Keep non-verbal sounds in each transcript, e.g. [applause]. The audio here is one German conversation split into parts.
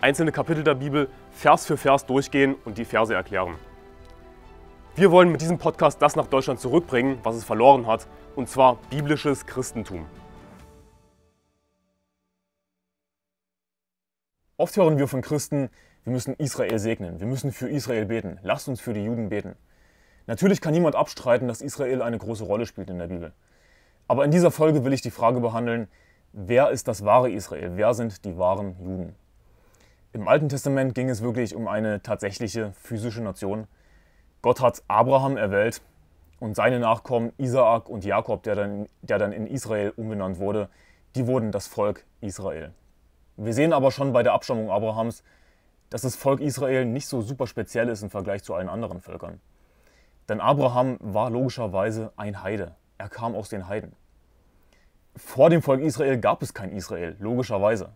einzelne Kapitel der Bibel Vers für Vers durchgehen und die Verse erklären. Wir wollen mit diesem Podcast das nach Deutschland zurückbringen, was es verloren hat, und zwar biblisches Christentum. Oft hören wir von Christen, wir müssen Israel segnen, wir müssen für Israel beten, lasst uns für die Juden beten. Natürlich kann niemand abstreiten, dass Israel eine große Rolle spielt in der Bibel. Aber in dieser Folge will ich die Frage behandeln, wer ist das wahre Israel, wer sind die wahren Juden? Im Alten Testament ging es wirklich um eine tatsächliche physische Nation. Gott hat Abraham erwählt und seine Nachkommen Isaak und Jakob, der dann, der dann in Israel umbenannt wurde, die wurden das Volk Israel. Wir sehen aber schon bei der Abstammung Abrahams, dass das Volk Israel nicht so super speziell ist im Vergleich zu allen anderen Völkern. Denn Abraham war logischerweise ein Heide. Er kam aus den Heiden. Vor dem Volk Israel gab es kein Israel, logischerweise.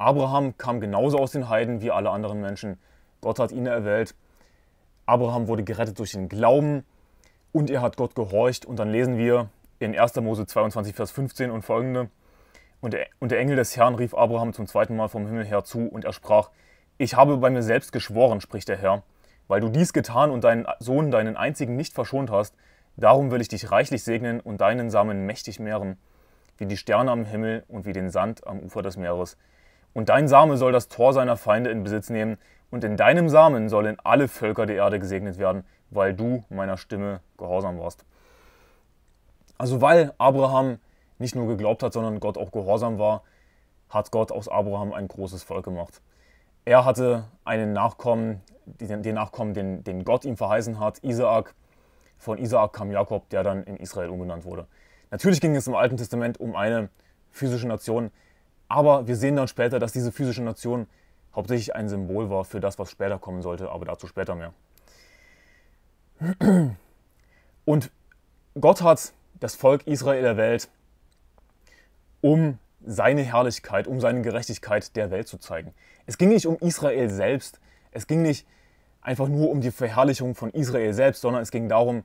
Abraham kam genauso aus den Heiden wie alle anderen Menschen. Gott hat ihn erwählt. Abraham wurde gerettet durch den Glauben und er hat Gott gehorcht. Und dann lesen wir in 1. Mose 22, Vers 15 und folgende. Und der, und der Engel des Herrn rief Abraham zum zweiten Mal vom Himmel her zu und er sprach, ich habe bei mir selbst geschworen, spricht der Herr, weil du dies getan und deinen Sohn, deinen einzigen, nicht verschont hast, darum will ich dich reichlich segnen und deinen Samen mächtig mehren, wie die Sterne am Himmel und wie den Sand am Ufer des Meeres. Und dein Same soll das Tor seiner Feinde in Besitz nehmen, und in deinem Samen sollen alle Völker der Erde gesegnet werden, weil du meiner Stimme gehorsam warst. Also weil Abraham nicht nur geglaubt hat, sondern Gott auch gehorsam war, hat Gott aus Abraham ein großes Volk gemacht. Er hatte einen Nachkommen, den Nachkommen, den, den Gott ihm verheißen hat, Isaak. Von Isaak kam Jakob, der dann in Israel umbenannt wurde. Natürlich ging es im Alten Testament um eine physische Nation, aber wir sehen dann später, dass diese physische Nation hauptsächlich ein Symbol war für das, was später kommen sollte, aber dazu später mehr. Und Gott hat das Volk Israel der Welt, um seine Herrlichkeit, um seine Gerechtigkeit der Welt zu zeigen. Es ging nicht um Israel selbst, es ging nicht einfach nur um die Verherrlichung von Israel selbst, sondern es ging darum,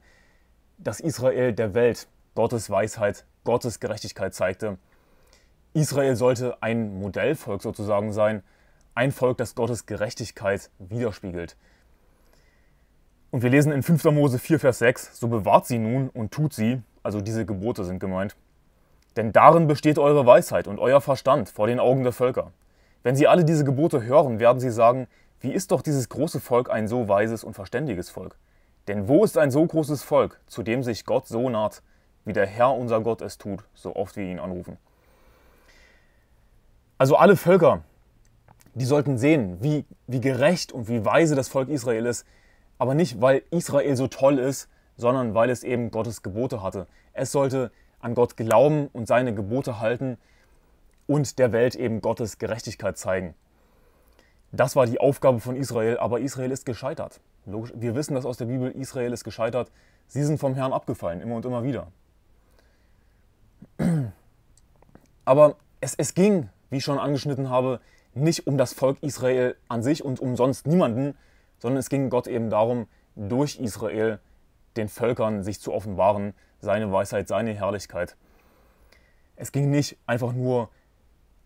dass Israel der Welt Gottes Weisheit, Gottes Gerechtigkeit zeigte Israel sollte ein Modellvolk sozusagen sein, ein Volk, das Gottes Gerechtigkeit widerspiegelt. Und wir lesen in 5. Mose 4, Vers 6, so bewahrt sie nun und tut sie, also diese Gebote sind gemeint. Denn darin besteht eure Weisheit und euer Verstand vor den Augen der Völker. Wenn sie alle diese Gebote hören, werden sie sagen, wie ist doch dieses große Volk ein so weises und verständiges Volk? Denn wo ist ein so großes Volk, zu dem sich Gott so naht, wie der Herr unser Gott es tut, so oft wir ihn anrufen? Also alle Völker, die sollten sehen, wie, wie gerecht und wie weise das Volk Israel ist. Aber nicht, weil Israel so toll ist, sondern weil es eben Gottes Gebote hatte. Es sollte an Gott glauben und seine Gebote halten und der Welt eben Gottes Gerechtigkeit zeigen. Das war die Aufgabe von Israel, aber Israel ist gescheitert. Logisch, wir wissen das aus der Bibel, Israel ist gescheitert. Sie sind vom Herrn abgefallen, immer und immer wieder. [clears throat] Aber es, es ging wie ich schon angeschnitten habe, nicht um das Volk Israel an sich und um sonst niemanden, sondern es ging Gott eben darum, durch Israel den Völkern sich zu offenbaren, seine Weisheit, seine Herrlichkeit. Es ging nicht einfach nur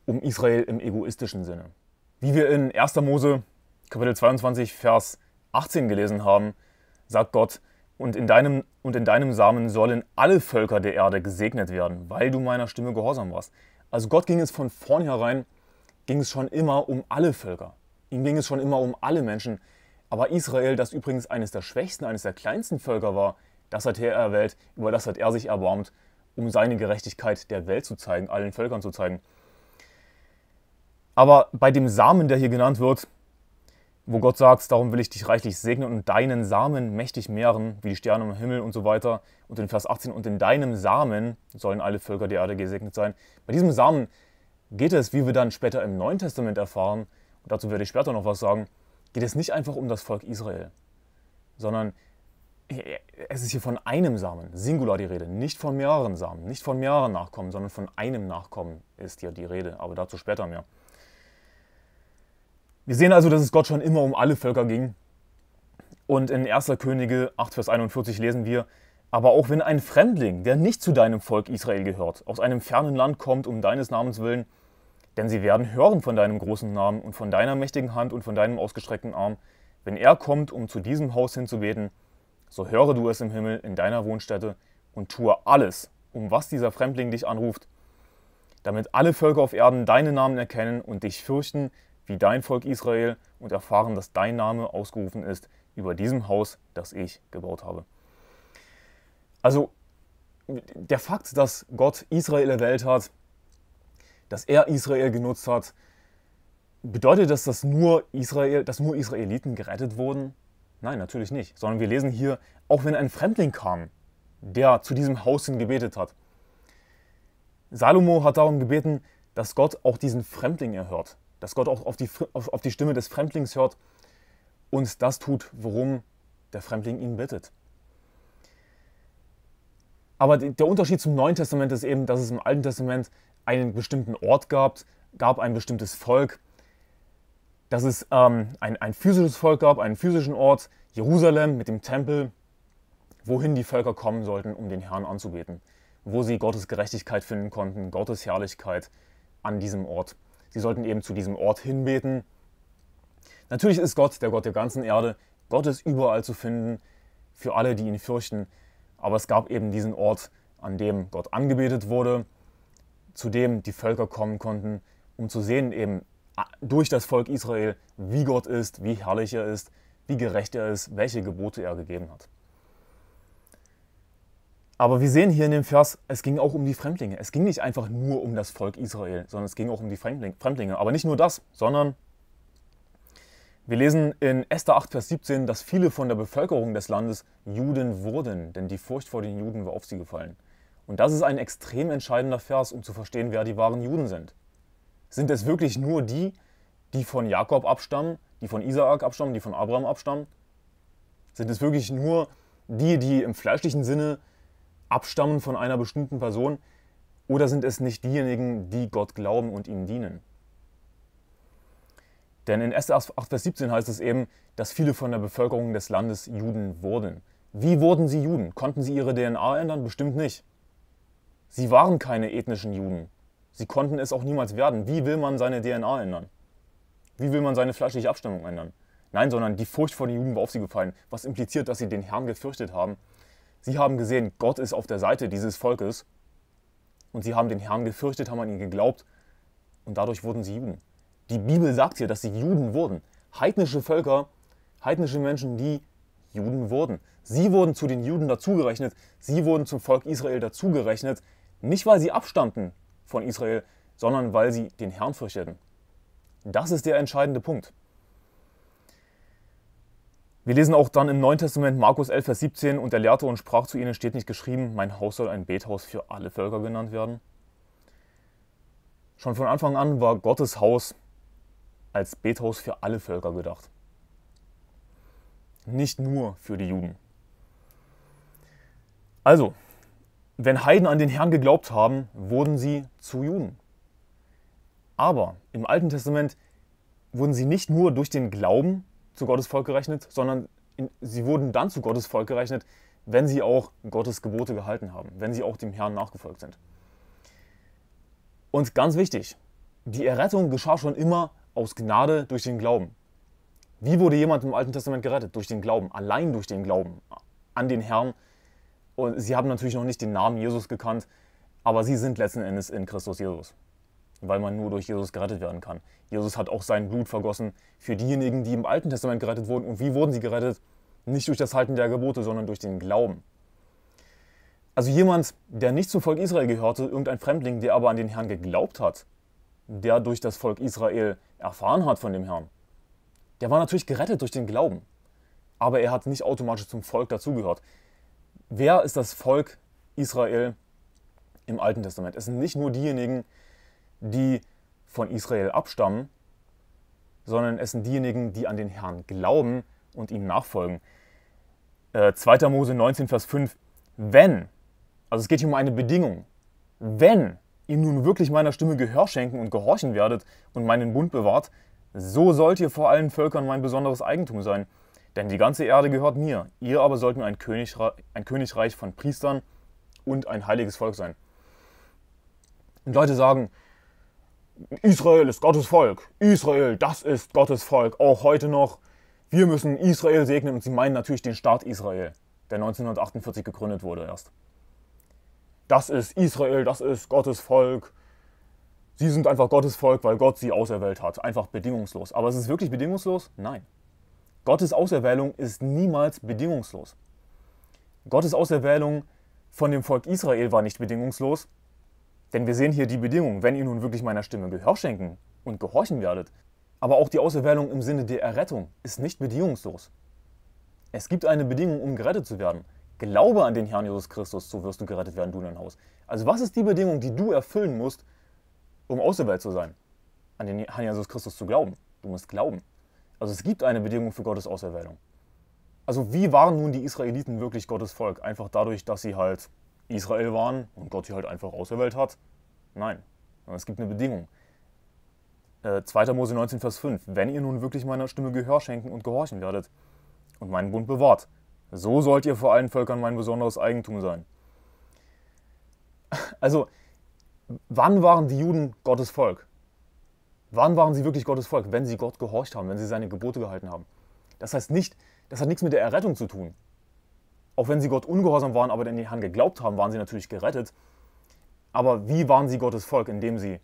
um Israel im egoistischen Sinne. Wie wir in 1. Mose Kapitel 22, Vers 18 gelesen haben, sagt Gott, und in, deinem, und in deinem Samen sollen alle Völker der Erde gesegnet werden, weil du meiner Stimme gehorsam warst. Also Gott ging es von vornherein, ging es schon immer um alle Völker. Ihm ging es schon immer um alle Menschen. Aber Israel, das übrigens eines der schwächsten, eines der kleinsten Völker war, das hat er erwählt, über das hat er sich erbarmt, um seine Gerechtigkeit der Welt zu zeigen, allen Völkern zu zeigen. Aber bei dem Samen, der hier genannt wird, wo Gott sagt, darum will ich dich reichlich segnen und deinen Samen mächtig mehren, wie die Sterne im Himmel und so weiter. Und in Vers 18, und in deinem Samen sollen alle Völker der Erde gesegnet sein. Bei diesem Samen geht es, wie wir dann später im Neuen Testament erfahren, und dazu werde ich später noch was sagen, geht es nicht einfach um das Volk Israel, sondern es ist hier von einem Samen, singular die Rede, nicht von mehreren Samen, nicht von mehreren Nachkommen, sondern von einem Nachkommen ist hier die Rede, aber dazu später mehr. Wir sehen also, dass es Gott schon immer um alle Völker ging. Und in 1. Könige 8, Vers 41 lesen wir, aber auch wenn ein Fremdling, der nicht zu deinem Volk Israel gehört, aus einem fernen Land kommt um deines Namens willen, denn sie werden hören von deinem großen Namen und von deiner mächtigen Hand und von deinem ausgestreckten Arm, wenn er kommt, um zu diesem Haus hinzubeten, so höre du es im Himmel in deiner Wohnstätte und tue alles, um was dieser Fremdling dich anruft, damit alle Völker auf Erden deinen Namen erkennen und dich fürchten wie dein Volk Israel und erfahren, dass dein Name ausgerufen ist über diesem Haus, das ich gebaut habe. Also der Fakt, dass Gott Israel erwählt hat, dass er Israel genutzt hat, bedeutet das, dass nur, Israel, dass nur Israeliten gerettet wurden? Nein, natürlich nicht. Sondern wir lesen hier, auch wenn ein Fremdling kam, der zu diesem Haus hin gebetet hat. Salomo hat darum gebeten, dass Gott auch diesen Fremdling erhört dass Gott auch auf die, auf, auf die Stimme des Fremdlings hört und das tut, worum der Fremdling ihn bittet. Aber der Unterschied zum Neuen Testament ist eben, dass es im Alten Testament einen bestimmten Ort gab, gab ein bestimmtes Volk, dass es ähm, ein, ein physisches Volk gab, einen physischen Ort, Jerusalem mit dem Tempel, wohin die Völker kommen sollten, um den Herrn anzubeten, wo sie Gottes Gerechtigkeit finden konnten, Gottes Herrlichkeit an diesem Ort. Sie sollten eben zu diesem Ort hinbeten. Natürlich ist Gott, der Gott der ganzen Erde, Gott ist überall zu finden, für alle, die ihn fürchten. Aber es gab eben diesen Ort, an dem Gott angebetet wurde, zu dem die Völker kommen konnten, um zu sehen eben durch das Volk Israel, wie Gott ist, wie herrlich er ist, wie gerecht er ist, welche Gebote er gegeben hat. Aber wir sehen hier in dem Vers, es ging auch um die Fremdlinge. Es ging nicht einfach nur um das Volk Israel, sondern es ging auch um die Fremdlinge. Aber nicht nur das, sondern wir lesen in Esther 8, Vers 17, dass viele von der Bevölkerung des Landes Juden wurden, denn die Furcht vor den Juden war auf sie gefallen. Und das ist ein extrem entscheidender Vers, um zu verstehen, wer die wahren Juden sind. Sind es wirklich nur die, die von Jakob abstammen, die von Isaak abstammen, die von Abraham abstammen? Sind es wirklich nur die, die im fleischlichen Sinne abstammen von einer bestimmten Person oder sind es nicht diejenigen, die Gott glauben und ihm dienen? Denn in 1. 8, Vers 17 heißt es eben, dass viele von der Bevölkerung des Landes Juden wurden. Wie wurden sie Juden? Konnten sie ihre DNA ändern? Bestimmt nicht. Sie waren keine ethnischen Juden. Sie konnten es auch niemals werden. Wie will man seine DNA ändern? Wie will man seine fleischliche Abstammung ändern? Nein, sondern die Furcht vor den Juden war auf sie gefallen, was impliziert, dass sie den Herrn gefürchtet haben Sie haben gesehen, Gott ist auf der Seite dieses Volkes und sie haben den Herrn gefürchtet, haben an ihn geglaubt und dadurch wurden sie Juden. Die Bibel sagt hier, dass sie Juden wurden. Heidnische Völker, heidnische Menschen, die Juden wurden. Sie wurden zu den Juden dazugerechnet, sie wurden zum Volk Israel dazugerechnet, nicht weil sie abstammten von Israel, sondern weil sie den Herrn fürchteten. Das ist der entscheidende Punkt. Wir lesen auch dann im Neuen Testament Markus 11, Vers 17, und er lehrte und sprach zu ihnen, steht nicht geschrieben, mein Haus soll ein Bethaus für alle Völker genannt werden. Schon von Anfang an war Gottes Haus als Bethaus für alle Völker gedacht. Nicht nur für die Juden. Also, wenn Heiden an den Herrn geglaubt haben, wurden sie zu Juden. Aber im Alten Testament wurden sie nicht nur durch den Glauben zu Gottes Volk gerechnet, sondern in, sie wurden dann zu Gottes Volk gerechnet, wenn sie auch Gottes Gebote gehalten haben, wenn sie auch dem Herrn nachgefolgt sind. Und ganz wichtig, die Errettung geschah schon immer aus Gnade durch den Glauben. Wie wurde jemand im Alten Testament gerettet? Durch den Glauben, allein durch den Glauben an den Herrn. Und sie haben natürlich noch nicht den Namen Jesus gekannt, aber sie sind letzten Endes in Christus Jesus weil man nur durch Jesus gerettet werden kann. Jesus hat auch sein Blut vergossen für diejenigen, die im Alten Testament gerettet wurden. Und wie wurden sie gerettet? Nicht durch das Halten der Gebote, sondern durch den Glauben. Also jemand, der nicht zum Volk Israel gehörte, irgendein Fremdling, der aber an den Herrn geglaubt hat, der durch das Volk Israel erfahren hat von dem Herrn, der war natürlich gerettet durch den Glauben. Aber er hat nicht automatisch zum Volk dazugehört. Wer ist das Volk Israel im Alten Testament? Es sind nicht nur diejenigen, die die von Israel abstammen, sondern es sind diejenigen, die an den Herrn glauben und ihm nachfolgen. Äh, 2. Mose 19, Vers 5. Wenn, also es geht hier um eine Bedingung, wenn ihr nun wirklich meiner Stimme Gehör schenken und gehorchen werdet und meinen Bund bewahrt, so sollt ihr vor allen Völkern mein besonderes Eigentum sein. Denn die ganze Erde gehört mir, ihr aber sollt mir ein, Königre ein Königreich von Priestern und ein heiliges Volk sein. Und Leute sagen, Israel ist Gottes Volk. Israel, das ist Gottes Volk. Auch heute noch. Wir müssen Israel segnen und sie meinen natürlich den Staat Israel, der 1948 gegründet wurde erst. Das ist Israel, das ist Gottes Volk. Sie sind einfach Gottes Volk, weil Gott sie auserwählt hat. Einfach bedingungslos. Aber ist es wirklich bedingungslos? Nein. Gottes Auserwählung ist niemals bedingungslos. Gottes Auserwählung von dem Volk Israel war nicht bedingungslos, denn wir sehen hier die Bedingung, wenn ihr nun wirklich meiner Stimme Gehör schenken und gehorchen werdet. Aber auch die Auserwählung im Sinne der Errettung ist nicht bedingungslos. Es gibt eine Bedingung, um gerettet zu werden. Glaube an den Herrn Jesus Christus, so wirst du gerettet werden, du in dein Haus. Also was ist die Bedingung, die du erfüllen musst, um auserwählt zu sein? An den Herrn Jesus Christus zu glauben. Du musst glauben. Also es gibt eine Bedingung für Gottes Auserwählung. Also wie waren nun die Israeliten wirklich Gottes Volk? Einfach dadurch, dass sie halt Israel waren und Gott sie halt einfach auserwählt hat? Nein, es gibt eine Bedingung. Äh, 2. Mose 19, Vers 5. Wenn ihr nun wirklich meiner Stimme Gehör schenken und gehorchen werdet und meinen Bund bewahrt, so sollt ihr vor allen Völkern mein besonderes Eigentum sein. [laughs] Also, wann waren die Juden Gottes Volk? Wann waren sie wirklich Gottes Volk? Wenn sie Gott gehorcht haben, wenn sie seine Gebote gehalten haben. Das heißt nicht, das hat nichts mit der Errettung zu tun. Auch wenn sie Gott ungehorsam waren, aber in den Herrn geglaubt haben, waren sie natürlich gerettet. Aber wie waren sie Gottes Volk, indem sie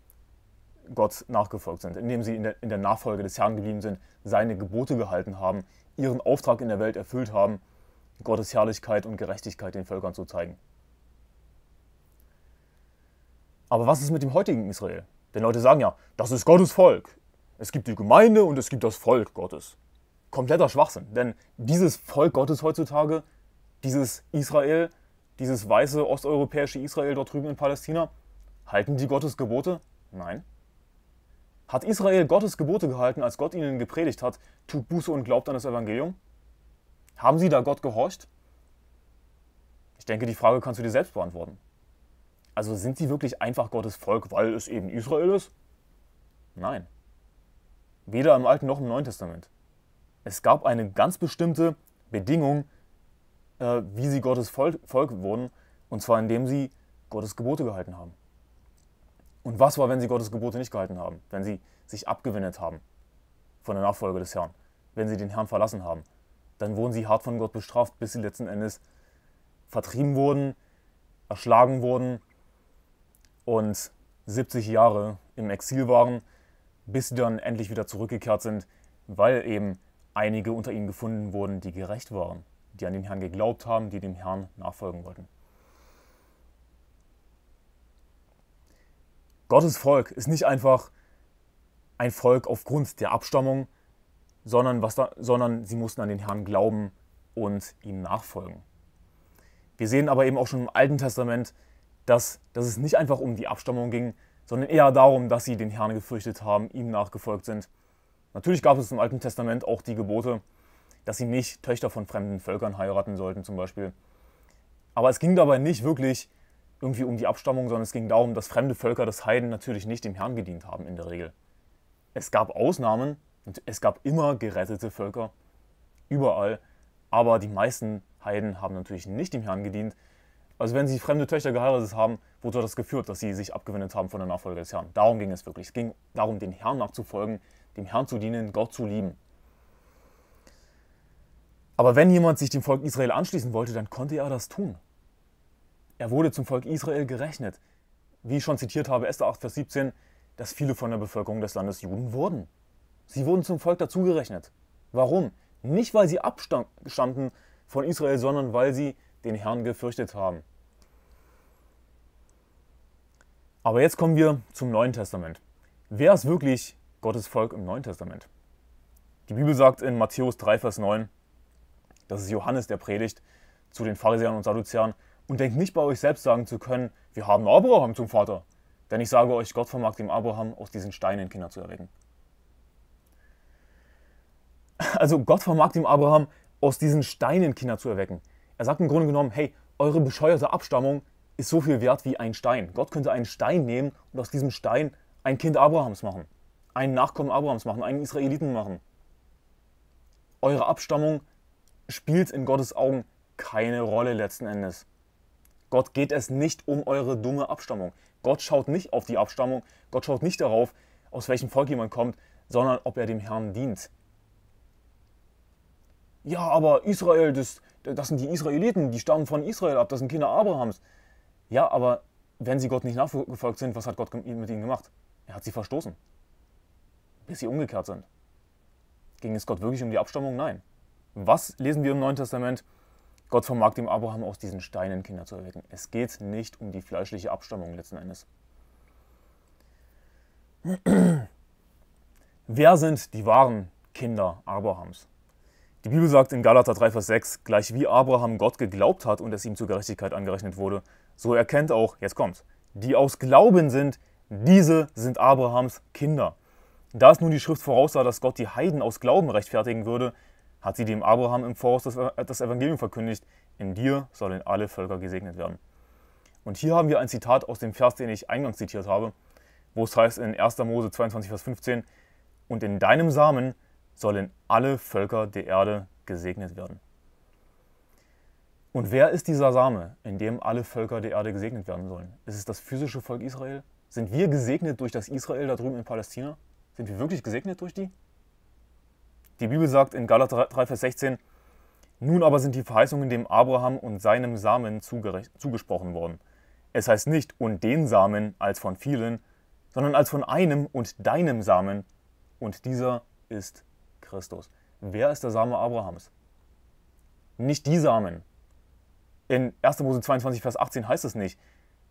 Gott nachgefolgt sind, indem sie in der, in der Nachfolge des Herrn geblieben sind, seine Gebote gehalten haben, ihren Auftrag in der Welt erfüllt haben, Gottes Herrlichkeit und Gerechtigkeit den Völkern zu zeigen. Aber was ist mit dem heutigen Israel? Denn Leute sagen ja, das ist Gottes Volk. Es gibt die Gemeinde und es gibt das Volk Gottes. Kompletter Schwachsinn, denn dieses Volk Gottes heutzutage dieses Israel, dieses weiße osteuropäische Israel dort drüben in Palästina, halten die Gottes Gebote? Nein. Hat Israel Gottes Gebote gehalten, als Gott ihnen gepredigt hat, tut Buße und glaubt an das Evangelium? Haben sie da Gott gehorcht? Ich denke, die Frage kannst du dir selbst beantworten. Also sind sie wirklich einfach Gottes Volk, weil es eben Israel ist? Nein. Weder im Alten noch im Neuen Testament. Es gab eine ganz bestimmte Bedingung, äh, wie sie Gottes Volk, Volk wurden, und zwar indem sie Gottes Gebote gehalten haben. Und was war, wenn sie Gottes Gebote nicht gehalten haben? Wenn sie sich abgewendet haben von der Nachfolge des Herrn, wenn sie den Herrn verlassen haben, dann wurden sie hart von Gott bestraft, bis sie letzten Endes vertrieben wurden, erschlagen wurden und 70 Jahre im Exil waren, bis sie dann endlich wieder zurückgekehrt sind, weil eben einige unter ihnen gefunden wurden, die gerecht waren die an den Herrn geglaubt haben, die dem Herrn nachfolgen wollten. Gottes Volk ist nicht einfach ein Volk aufgrund der Abstammung, sondern, was da, sondern sie mussten an den Herrn glauben und ihm nachfolgen. Wir sehen aber eben auch schon im Alten Testament, dass, dass es nicht einfach um die Abstammung ging, sondern eher darum, dass sie den Herrn gefürchtet haben, ihm nachgefolgt sind. Natürlich gab es im Alten Testament auch die Gebote, dass sie nicht Töchter von fremden Völkern heiraten sollten zum Beispiel. Aber es ging dabei nicht wirklich irgendwie um die Abstammung, sondern es ging darum, dass fremde Völker des Heiden natürlich nicht dem Herrn gedient haben in der Regel. Es gab Ausnahmen und es gab immer gerettete Völker, überall, aber die meisten Heiden haben natürlich nicht dem Herrn gedient. Also wenn sie fremde Töchter geheiratet haben, wurde das geführt, dass sie sich abgewendet haben von der Nachfolge des Herrn? Darum ging es wirklich. Es ging darum, den Herrn nachzufolgen, dem Herrn zu dienen, Gott zu lieben. Aber wenn jemand sich dem Volk Israel anschließen wollte, dann konnte er das tun. Er wurde zum Volk Israel gerechnet. Wie ich schon zitiert habe, Esther 8, Vers 17, dass viele von der Bevölkerung des Landes Juden wurden. Sie wurden zum Volk dazugerechnet. Warum? Nicht, weil sie abstammten von Israel, sondern weil sie den Herrn gefürchtet haben. Aber jetzt kommen wir zum Neuen Testament. Wer ist wirklich Gottes Volk im Neuen Testament? Die Bibel sagt in Matthäus 3, Vers 9, das ist Johannes, der predigt, zu den Pharisäern und Sadduzäern, und denkt nicht bei euch selbst sagen zu können, wir haben Abraham zum Vater. Denn ich sage euch, Gott vermag dem Abraham aus diesen Steinen Kinder zu erwecken. Also Gott vermag dem Abraham aus diesen Steinen Kinder zu erwecken. Er sagt im Grunde genommen, hey, eure bescheuerte Abstammung ist so viel wert wie ein Stein. Gott könnte einen Stein nehmen und aus diesem Stein ein Kind Abrahams machen, einen Nachkommen Abrahams machen, einen Israeliten machen. Eure Abstammung spielt in Gottes Augen keine Rolle letzten Endes. Gott geht es nicht um eure dumme Abstammung. Gott schaut nicht auf die Abstammung, Gott schaut nicht darauf, aus welchem Volk jemand kommt, sondern ob er dem Herrn dient. Ja, aber Israel, das, das sind die Israeliten, die stammen von Israel ab, das sind Kinder Abrahams. Ja, aber wenn sie Gott nicht nachgefolgt sind, was hat Gott mit ihnen gemacht? Er hat sie verstoßen, bis sie umgekehrt sind. Ging es Gott wirklich um die Abstammung? Nein. Was lesen wir im Neuen Testament? Gott vermag dem Abraham aus diesen Steinen Kinder zu erwecken. Es geht nicht um die fleischliche Abstammung letzten Endes. Wer sind die wahren Kinder Abrahams? Die Bibel sagt in Galater 3, Vers 6, gleich wie Abraham Gott geglaubt hat und es ihm zur Gerechtigkeit angerechnet wurde, so erkennt auch, jetzt kommt, die aus Glauben sind, diese sind Abrahams Kinder. Da es nun die Schrift voraussah, dass Gott die Heiden aus Glauben rechtfertigen würde, hat sie dem Abraham im Voraus äh, das Evangelium verkündigt, in dir sollen alle Völker gesegnet werden. Und hier haben wir ein Zitat aus dem Vers, den ich eingangs zitiert habe, wo es heißt in 1. Mose 22, Vers 15, und in deinem Samen sollen alle Völker der Erde gesegnet werden. Und wer ist dieser Same, in dem alle Völker der Erde gesegnet werden sollen? Ist es das physische Volk Israel? Sind wir gesegnet durch das Israel da drüben in Palästina? Sind wir wirklich gesegnet durch die? Die Bibel sagt in Galater 3, Vers 16, nun aber sind die Verheißungen dem Abraham und seinem Samen zugesprochen worden. Es heißt nicht und den Samen als von vielen, sondern als von einem und deinem Samen. Und dieser ist Christus. Wer ist der Same Abrahams? Nicht die Samen. In 1. Mose 22, Vers 18 heißt es nicht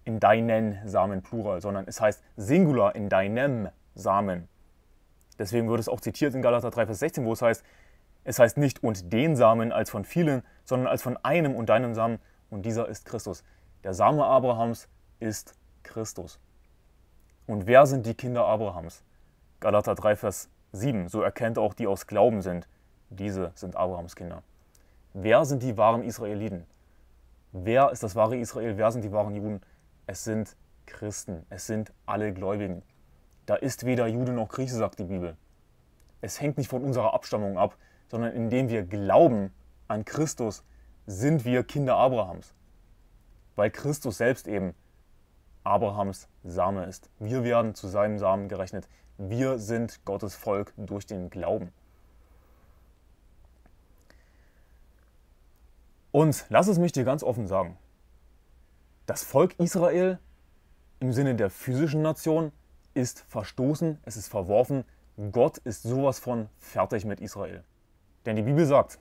in deinen Samen Plural, sondern es heißt Singular in deinem Samen. Deswegen wird es auch zitiert in Galater 3, Vers 16, wo es heißt, es heißt nicht und den Samen als von vielen, sondern als von einem und deinem Samen und dieser ist Christus. Der Same Abrahams ist Christus. Und wer sind die Kinder Abrahams? Galater 3, Vers 7, so erkennt auch die aus Glauben sind. Diese sind Abrahams Kinder. Wer sind die wahren Israeliten? Wer ist das wahre Israel? Wer sind die wahren Juden? Es sind Christen, es sind alle Gläubigen. Da ist weder Jude noch Grieche, sagt die Bibel. Es hängt nicht von unserer Abstammung ab, sondern indem wir glauben an Christus, sind wir Kinder Abrahams. Weil Christus selbst eben Abrahams Same ist. Wir werden zu seinem Samen gerechnet. Wir sind Gottes Volk durch den Glauben. Und lass es mich dir ganz offen sagen. Das Volk Israel im Sinne der physischen Nation ist verstoßen, es ist verworfen. Gott ist sowas von fertig mit Israel. Denn die Bibel sagt,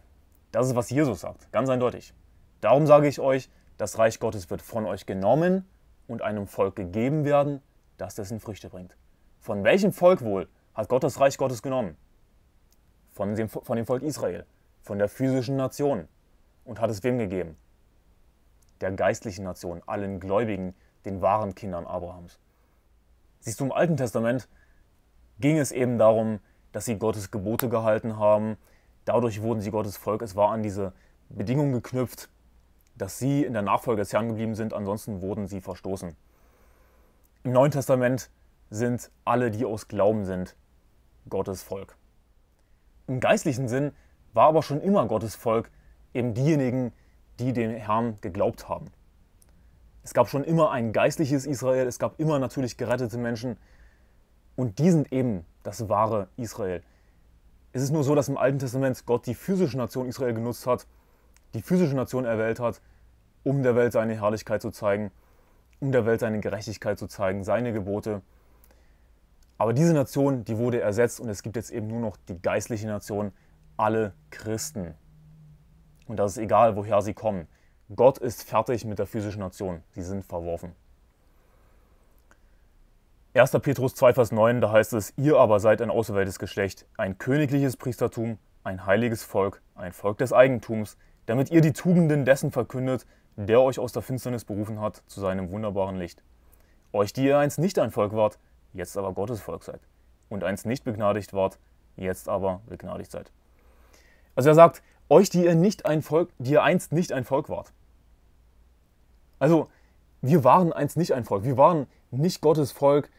das ist, was Jesus sagt, ganz eindeutig. Darum sage ich euch, das Reich Gottes wird von euch genommen und einem Volk gegeben werden, das dessen Früchte bringt. Von welchem Volk wohl hat Gott das Reich Gottes genommen? Von dem, von dem Volk Israel, von der physischen Nation. Und hat es wem gegeben? Der geistlichen Nation, allen Gläubigen, den wahren Kindern Abrahams. Siehst du, im Alten Testament ging es eben darum, dass sie Gottes Gebote gehalten haben. Dadurch wurden sie Gottes Volk. Es war an diese Bedingung geknüpft, dass sie in der Nachfolge des Herrn geblieben sind. Ansonsten wurden sie verstoßen. Im Neuen Testament sind alle, die aus Glauben sind, Gottes Volk. Im geistlichen Sinn war aber schon immer Gottes Volk eben diejenigen, die dem Herrn geglaubt haben. Es gab schon immer ein geistliches Israel, es gab immer natürlich gerettete Menschen und die sind eben das wahre Israel. Es ist nur so, dass im Alten Testament Gott die physische Nation Israel genutzt hat, die physische Nation erwählt hat, um der Welt seine Herrlichkeit zu zeigen, um der Welt seine Gerechtigkeit zu zeigen, seine Gebote. Aber diese Nation, die wurde ersetzt und es gibt jetzt eben nur noch die geistliche Nation, alle Christen. Und das ist egal, woher sie kommen. Gott ist fertig mit der physischen Nation, sie sind verworfen. 1. Petrus 2, Vers 9, da heißt es, ihr aber seid ein auserwähltes Geschlecht, ein königliches Priestertum, ein heiliges Volk, ein Volk des Eigentums, damit ihr die Tugenden dessen verkündet, der euch aus der Finsternis berufen hat zu seinem wunderbaren Licht. Euch, die ihr einst nicht ein Volk wart, jetzt aber Gottes Volk seid. Und einst nicht begnadigt wart, jetzt aber begnadigt seid. Also er sagt, euch, die ihr nicht ein Volk, die ihr einst nicht ein Volk wart. Also, wir waren einst nicht ein Volk, wir waren nicht Gottes Volk,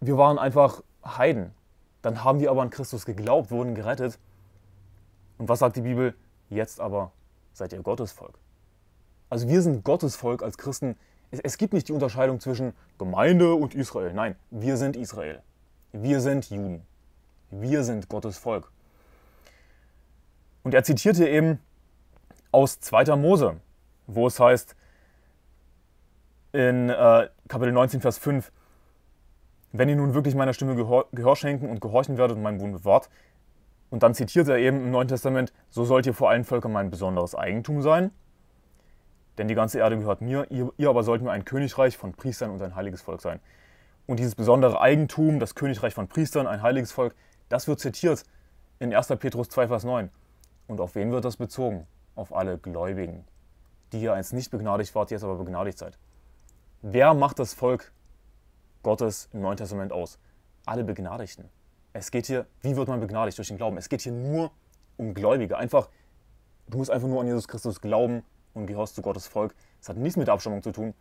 wir waren einfach Heiden. Dann haben wir aber an Christus geglaubt, wurden gerettet. Und was sagt die Bibel? Jetzt aber seid ihr Gottes Volk. Also wir sind Gottes Volk als Christen. Es, es gibt nicht die Unterscheidung zwischen Gemeinde und Israel. Nein, wir sind Israel. Wir sind Juden. Wir sind Gottes Volk. Und er zitierte eben aus 2. Mose, wo es heißt, in äh, Kapitel 19, Vers 5, wenn ihr nun wirklich meiner Stimme Gehör, Gehör schenken und gehorchen werdet und meinem Bund bewahrt, und dann zitiert er eben im Neuen Testament, so sollt ihr vor allen Völkern mein besonderes Eigentum sein, denn die ganze Erde gehört mir, ihr, ihr aber sollt mir ein Königreich von Priestern und ein heiliges Volk sein. Und dieses besondere Eigentum, das Königreich von Priestern, ein heiliges Volk, das wird zitiert in 1. Petrus 2, Vers 9. Und auf wen wird das bezogen? Auf alle Gläubigen, die ihr einst nicht begnadigt wart, jetzt aber begnadigt seid. Wer macht das Volk Gottes im Neuen Testament aus? Alle Begnadigten. Es geht hier, wie wird man begnadigt durch den Glauben? Es geht hier nur um Gläubige. Einfach, du musst einfach nur an Jesus Christus glauben und gehörst zu Gottes Volk. Es hat nichts mit Abstammung zu tun.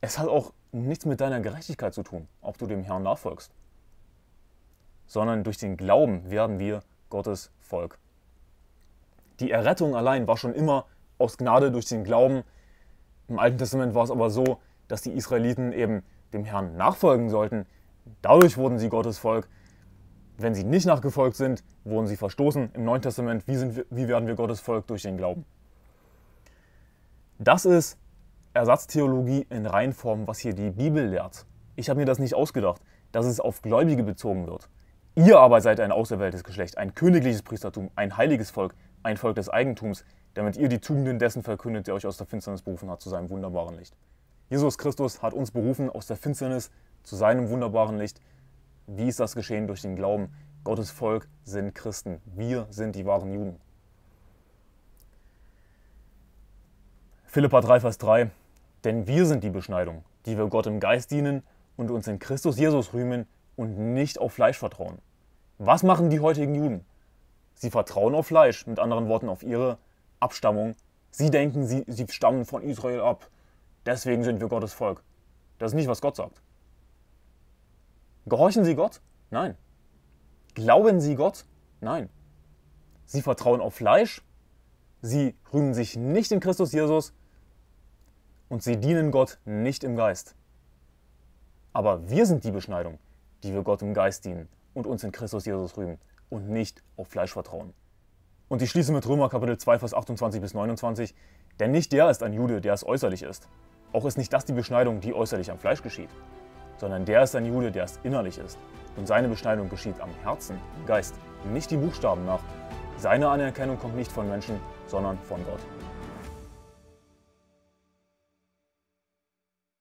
Es hat auch nichts mit deiner Gerechtigkeit zu tun, ob du dem Herrn nachfolgst. Sondern durch den Glauben werden wir Gottes Volk die Errettung allein war schon immer aus Gnade durch den Glauben. Im Alten Testament war es aber so, dass die Israeliten eben dem Herrn nachfolgen sollten. Dadurch wurden sie Gottes Volk. Wenn sie nicht nachgefolgt sind, wurden sie verstoßen. Im Neuen Testament, wie, sind wir, wie werden wir Gottes Volk durch den Glauben? Das ist Ersatztheologie in Reihenform, was hier die Bibel lehrt. Ich habe mir das nicht ausgedacht, dass es auf Gläubige bezogen wird. Ihr aber seid ein auserwähltes Geschlecht, ein königliches Priestertum, ein heiliges Volk, ein Volk des Eigentums, damit ihr die Tugenden dessen verkündet, der euch aus der Finsternis berufen hat zu seinem wunderbaren Licht. Jesus Christus hat uns berufen aus der Finsternis zu seinem wunderbaren Licht. Wie ist das geschehen durch den Glauben? Gottes Volk sind Christen. Wir sind die wahren Juden. Philippa 3, Vers 3. Denn wir sind die Beschneidung, die wir Gott im Geist dienen und uns in Christus Jesus rühmen und nicht auf Fleisch vertrauen. Was machen die heutigen Juden? Sie vertrauen auf Fleisch, mit anderen Worten auf ihre Abstammung. Sie denken, sie, sie stammen von Israel ab. Deswegen sind wir Gottes Volk. Das ist nicht, was Gott sagt. Gehorchen Sie Gott? Nein. Glauben Sie Gott? Nein. Sie vertrauen auf Fleisch, sie rühmen sich nicht in Christus Jesus und sie dienen Gott nicht im Geist. Aber wir sind die Beschneidung, die wir Gott im Geist dienen und uns in Christus Jesus rühmen und nicht auf Fleisch vertrauen. Und ich schließe mit Römer Kapitel 2, Vers 28 bis 29, denn nicht der ist ein Jude, der es äußerlich ist. Auch ist nicht das die Beschneidung, die äußerlich am Fleisch geschieht, sondern der ist ein Jude, der es innerlich ist. Und seine Beschneidung geschieht am Herzen, Geist, nicht die Buchstaben nach. Seine Anerkennung kommt nicht von Menschen, sondern von Gott.